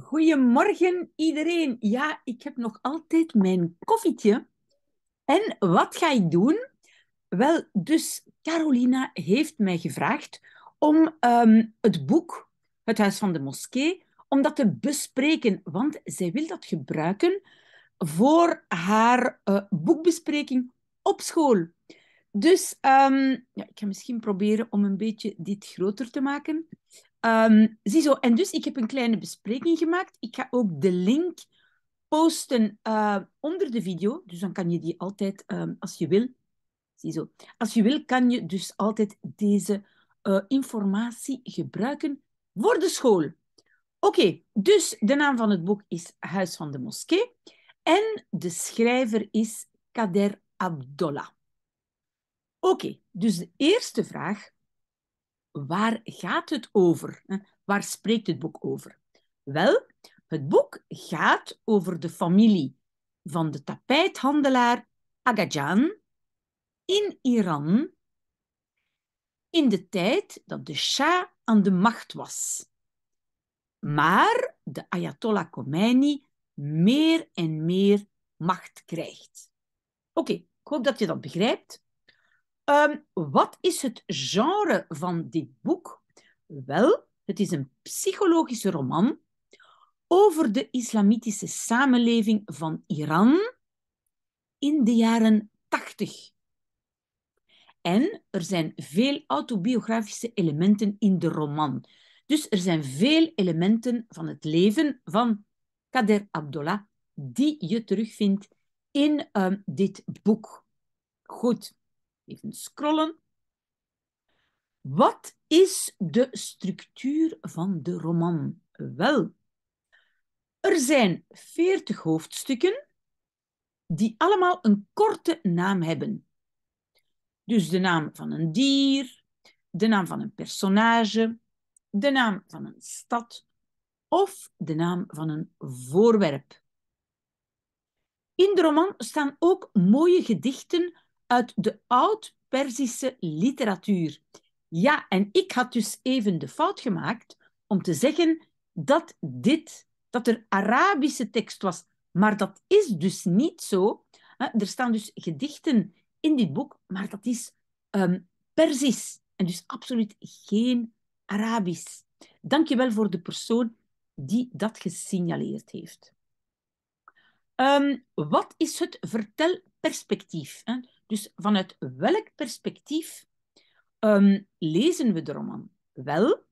Goedemorgen iedereen. Ja, ik heb nog altijd mijn koffietje. En wat ga ik doen? Wel, dus Carolina heeft mij gevraagd om ehm, het boek Het Huis van de Moskee om dat te bespreken, want zij wil dat gebruiken voor haar eh, boekbespreking op school. Dus ehm, ja, ik ga misschien proberen om een beetje dit groter te maken. Um, ziezo, en dus ik heb een kleine bespreking gemaakt. Ik ga ook de link posten eh, onder de video. Dus dan kan je die altijd, ehm, als je wil, ziezo, als je wil, kan je dus altijd deze eh, informatie gebruiken voor de school. Oké, dus de naam van het boek is Huis van de Moskee en de schrijver is Kader Abdollah. Oké, dus de eerste vraag waar gaat het over? Waar spreekt het boek over? Wel, het boek gaat over de familie van de tapijthandelaar Agajan in Iran in de tijd dat de Shah aan de macht was. Maar de Ayatollah Khomeini meer en meer macht krijgt. Oké, ik hoop dat je dat begrijpt. Ehm, wat is het genre van dit boek? Wel, het is een psychologische roman over de islamitische samenleving van Iran in de jaren 80. En er zijn veel autobiografische elementen in de roman. Dus er zijn veel elementen van het leven van Kader Abdullah die je terugvindt in ehm, dit boek. Goed. Even scrollen. Wat is de structuur van de roman? Wel, er zijn veertig hoofdstukken die allemaal een korte naam hebben. Dus de naam van een dier, de naam van een personage, de naam van een stad of de naam van een voorwerp. In de roman staan ook mooie gedichten uit de oud persische literatuur. Ja, en ik had dus even de fout gemaakt om te zeggen dat dit, dat er Arabische tekst was. Maar dat is dus niet zo. Er staan dus gedichten in dit boek, maar dat is um, ehm, Perzisch en dus absoluut geen Arabisch. Dankjewel voor de persoon die dat gesignaleerd heeft. Ehm, wat is het vertelperspectief? Dus vanuit welk perspectief ehm, lezen we de roman? Wel,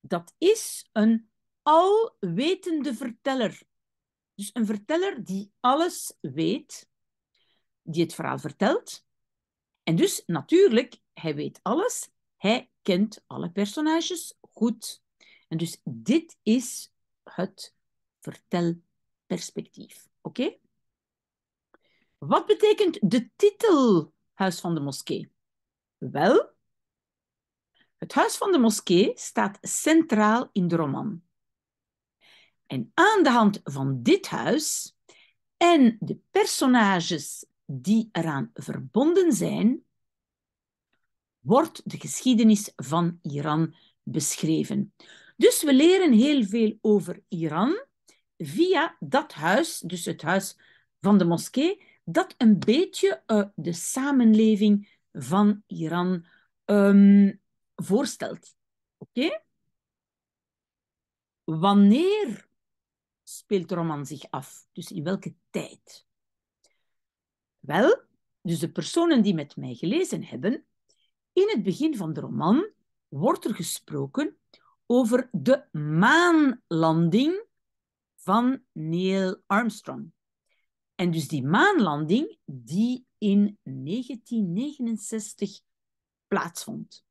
dat is een alwetende verteller. Dus een verteller die alles weet, die het verhaal vertelt. En dus natuurlijk, hij weet alles, hij kent alle personages goed. En dus dit is het vertelperspectief. Oké? Wat betekent de titel Huis van de Moskee? Wel, het Huis van de Moskee staat centraal in de roman. En aan de hand van dit huis en de personages die eraan verbonden zijn, wordt de geschiedenis van Iran beschreven. Dus we leren heel veel over Iran via dat huis, dus het huis van de moskee, dat een beetje eh, de samenleving van Iran ehm, voorstelt. Oké? Wanneer speelt de roman zich af? Dus in welke tijd? Wel, dus de personen die met mij gelezen hebben, in het begin van de roman wordt er gesproken over de maanlanding van Neil Armstrong. En dus die maanlanding die in 1969 plaatsvond.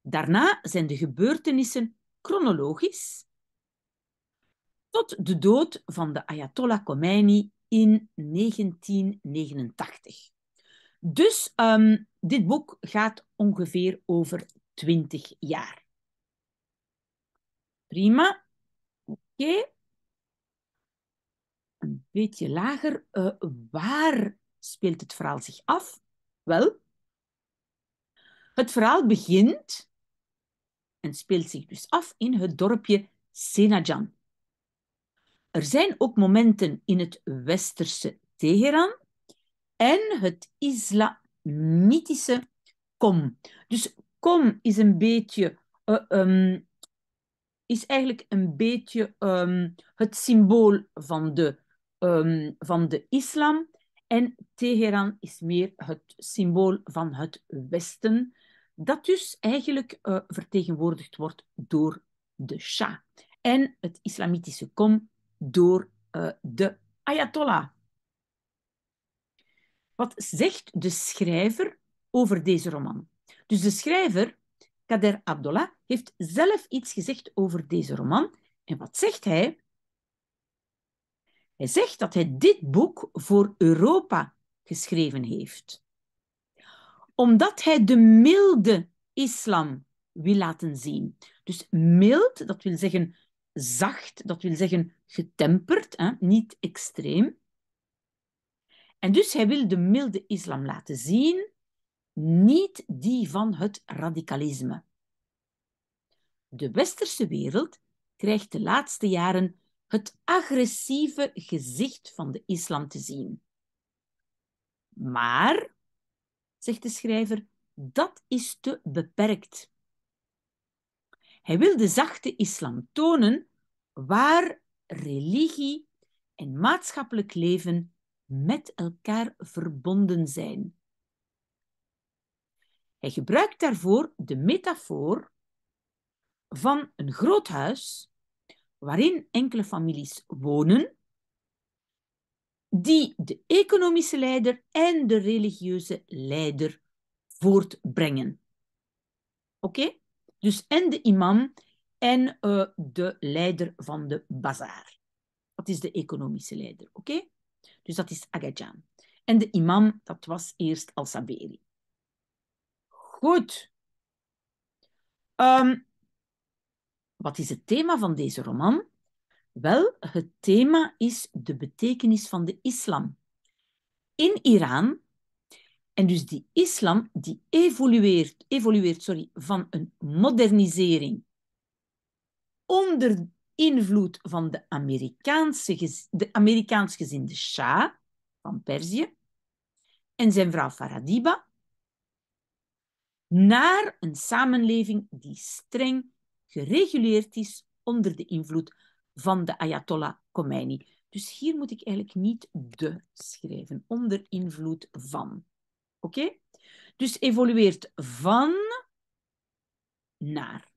Daarna zijn de gebeurtenissen chronologisch tot de dood van de Ayatollah Khomeini in 1989. Dus ehm, dit boek gaat ongeveer over 20 jaar. Prima. Oké beetje lager. Eh, waar speelt het verhaal zich af? Wel, het verhaal begint en speelt zich dus af in het dorpje Senajan. Er zijn ook momenten in het westerse Teheran en het islamitische Kom. Dus Kom is een beetje eh, ehm, is eigenlijk een beetje ehm, het symbool van de Ehm, van de islam. En Teheran is meer het symbool van het Westen, dat dus eigenlijk uh, vertegenwoordigd wordt door de Shah. En het islamitische kom door eh, de Ayatollah. Wat zegt de schrijver over deze roman? Dus de schrijver, Kader Abdollah, heeft zelf iets gezegd over deze roman. En wat zegt hij? Hij zegt dat hij dit boek voor Europa geschreven heeft. Omdat hij de milde islam wil laten zien. Dus mild, dat wil zeggen zacht, dat wil zeggen getemperd, hè? niet extreem. En dus hij wil de milde islam laten zien, niet die van het radicalisme. De westerse wereld krijgt de laatste jaren het agressieve gezicht van de islam te zien. Maar, zegt de schrijver, dat is te beperkt. Hij wil de zachte islam tonen waar religie en maatschappelijk leven met elkaar verbonden zijn. Hij gebruikt daarvoor de metafoor van een groot huis waarin enkele families wonen, die de economische leider en de religieuze leider voortbrengen. Oké? Dus en de imam en eh, de leider van de bazaar. Dat is de economische leider, oké? Dus dat is Agajan. En de imam, dat was eerst Al-Saberi. Goed. Um, wat is het thema van deze roman? Wel, het thema is de betekenis van de islam. In Iran, en dus die islam die evolueert, evolueert sorry, van een modernisering onder invloed van de, Amerikaanse, de Amerikaans gezinde Shah van Perzië en zijn vrouw Faradiba, naar een samenleving die streng gereguleerd is onder de invloed van de Ayatollah Khomeini. Dus hier moet ik eigenlijk niet de schrijven, onder invloed van. Oké? Dus evolueert van naar.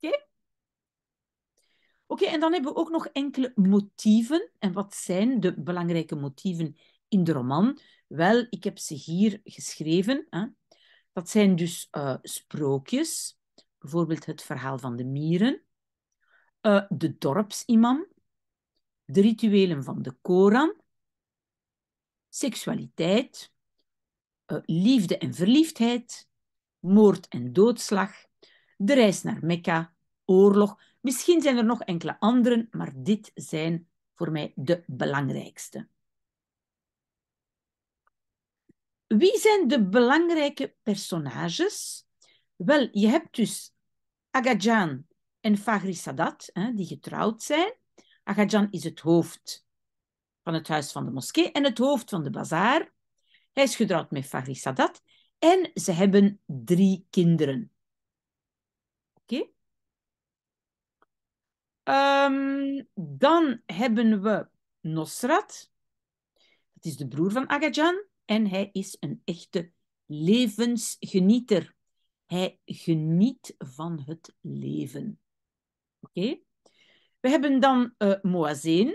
Oké? Oké, en dan hebben we ook nog enkele motieven. En wat zijn de belangrijke motieven in de roman? Wel, ik heb ze hier geschreven. Hè. Dat zijn dus eh, sprookjes, bijvoorbeeld het verhaal van de mieren, eh, de dorpsimam, de rituelen van de Koran, seksualiteit, eh, liefde en verliefdheid, moord en doodslag, de reis naar Mekka, oorlog. Misschien zijn er nog enkele anderen, maar dit zijn voor mij de belangrijkste. Wie zijn de belangrijke personages? Wel, je hebt dus Agajan en Fahri Sadat, hè, die getrouwd zijn. Agajan is het hoofd van het huis van de moskee en het hoofd van de bazaar. Hij is getrouwd met Fahri Sadat en ze hebben drie kinderen. Oké? Ehm, dan hebben we Nosrat. Dat is de broer van Agajan en hij is een echte levensgenieter. Hij geniet van het leven. Oké? We hebben dan uh,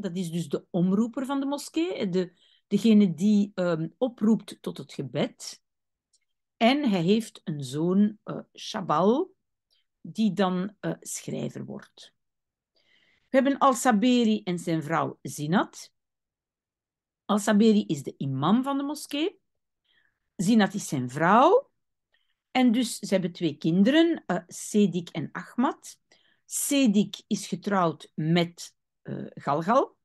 Dat is dus de omroeper van de moskee. De, degene die ehm, oproept tot het gebed. En hij heeft een zoon, uh, Shabal, die dan eh, schrijver wordt. We hebben Al-Saberi en zijn vrouw Zinat. Al-Saberi is de imam van de moskee. Zinat is zijn vrouw. En dus ze hebben twee kinderen, uh, eh, Sedik en Ahmad. Sedik is getrouwd met eh, Galgal.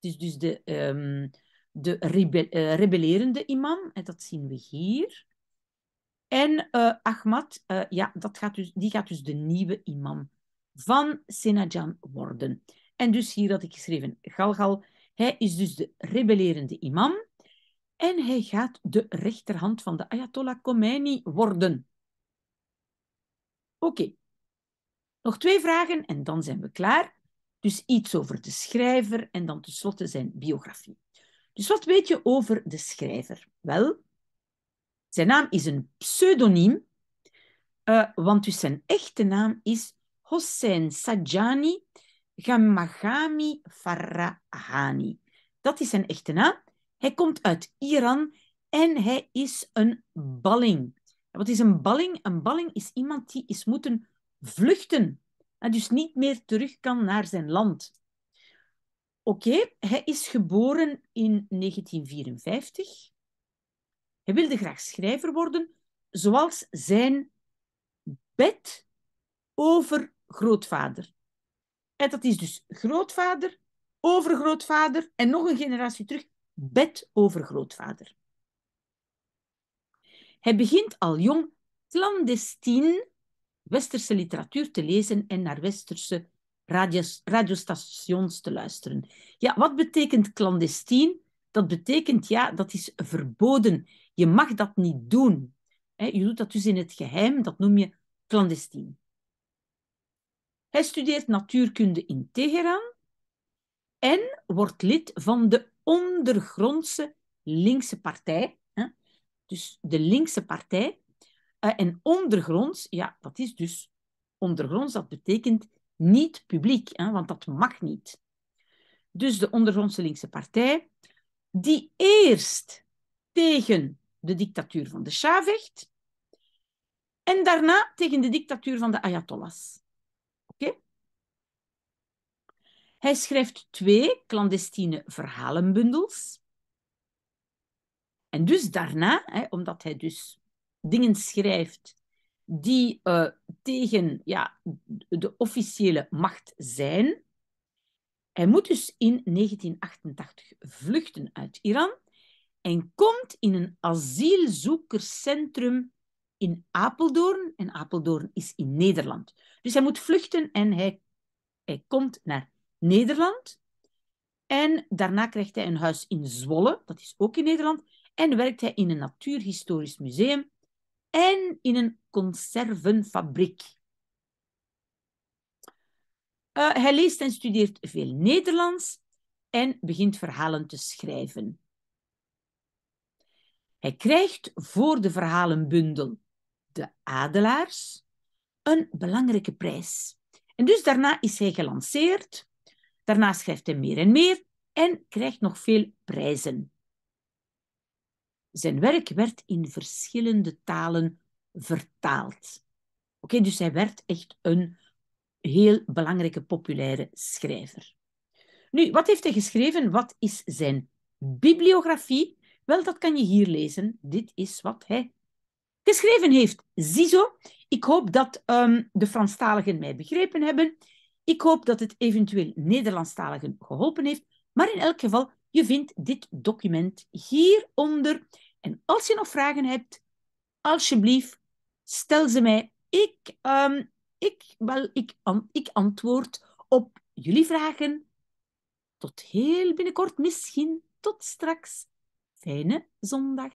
Het is dus, dus de, ehm, de eh, rebellerende imam. En dat zien we hier. En Ahmad, ja, dat gaat dus, die gaat dus de nieuwe imam van Senajan worden. En dus hier had ik geschreven Galgal. Hij is dus de rebellerende imam. En hij gaat de rechterhand van de Ayatollah Khomeini worden. Oké. Nog twee vragen en dan zijn we klaar. Dus iets over de schrijver en dan tenslotte zijn biografie. Dus wat weet je over de schrijver? Wel, zijn naam is een pseudoniem, eh, want dus zijn echte naam is Hossein Sajjani Gamagami Farahani. Dat is zijn echte naam. Hij komt uit Iran en hij is een balling. Wat is een balling? Een balling is iemand die is moeten vluchten. En dus niet meer terug kan naar zijn land. Oké, hij is geboren in 1954. Hij wilde graag schrijver worden, zoals zijn bed over grootvader. En dat is dus grootvader, overgrootvader en nog een generatie terug Bed over grootvader. Hij begint al jong clandestien westerse literatuur te lezen en naar westerse radiostations te luisteren. Ja, wat betekent clandestien? Dat betekent, ja, dat is verboden. Je mag dat niet doen. Je doet dat dus in het geheim, dat noem je clandestien. Hij studeert natuurkunde in Teheran en wordt lid van de ondergrondse linkse partij. Hè? Dus de linkse partij. Eh, en ondergronds, ja, dat is dus ondergronds, dat betekent niet publiek, hè? want dat mag niet. Dus de ondergrondse linkse partij, die eerst tegen de dictatuur van de Shah vecht en daarna tegen de dictatuur van de Ayatollahs. Hij schrijft twee clandestine verhalenbundels. En dus daarna, hè, omdat hij dus dingen schrijft die eh, tegen ja, de officiële macht zijn. Hij moet dus in 1988 vluchten uit Iran en komt in een asielzoekerscentrum in Apeldoorn. En Apeldoorn is in Nederland. Dus hij moet vluchten en hij, hij komt naar Nederland. En daarna krijgt hij een huis in Zwolle, dat is ook in Nederland. En werkt hij in een natuurhistorisch museum en in een conservenfabriek. Eh, hij leest en studeert veel Nederlands en begint verhalen te schrijven. Hij krijgt voor de verhalenbundel De Adelaars een belangrijke prijs. En dus daarna is hij gelanceerd Daarna schrijft hij meer en meer en krijgt nog veel prijzen. Zijn werk werd in verschillende talen vertaald. Oké, dus hij werd echt een heel belangrijke populaire schrijver. Nu, wat heeft hij geschreven? Wat is zijn bibliografie? Wel, dat kan je hier lezen. Dit is wat hij geschreven heeft. Ziezo, ik hoop dat um, de Franstaligen mij begrepen hebben. Ik hoop dat het eventueel Nederlandstaligen geholpen heeft, maar in elk geval, je vindt dit document hieronder. En als je nog vragen hebt, alsjeblieft, stel ze mij. Ik, ehm, ik, wel, ik, ik antwoord op jullie vragen. Tot heel binnenkort, misschien tot straks. Fijne zondag.